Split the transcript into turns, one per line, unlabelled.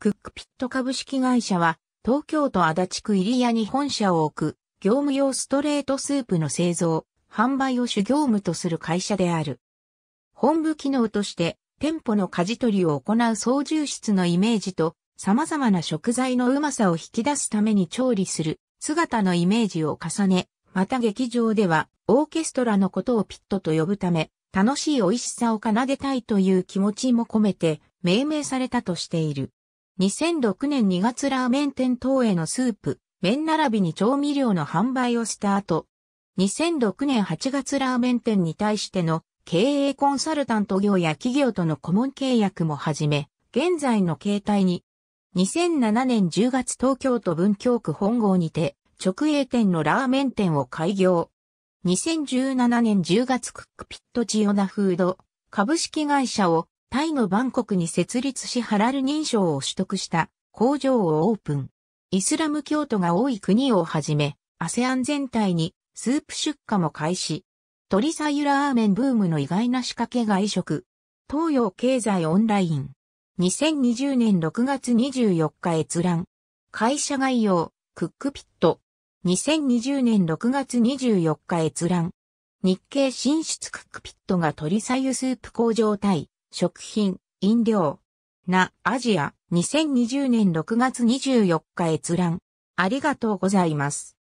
クックピット株式会社は、東京都足立区入谷に本社を置く、業務用ストレートスープの製造、販売を主業務とする会社である。本部機能として、店舗の舵取りを行う操縦室のイメージと、様々な食材のうまさを引き出すために調理する姿のイメージを重ね、また劇場ではオーケストラのことをピットと呼ぶため、楽しい美味しさを奏でたいという気持ちも込めて命名されたとしている。2006年2月ラーメン店等へのスープ、麺並びに調味料の販売をした後、2006年8月ラーメン店に対しての経営コンサルタント業や企業との顧問契約も始め、現在の形態に、2007年10月東京都文京区本郷にて、直営店のラーメン店を開業。2017年10月クックピット千代田フード株式会社をタイのバンコクに設立しハラル認証を取得した工場をオープン。イスラム教徒が多い国をはじめ、アセアン全体にスープ出荷も開始。鳥さゆラーメンブームの意外な仕掛け外食。東洋経済オンライン。2020年6月24日閲覧。会社概要、クックピット。2020年6月24日閲覧。日経進出クックピットが鳥さゆスープ工場対食品、飲料。な、アジア、2020年6月24日閲覧。ありがとうございます。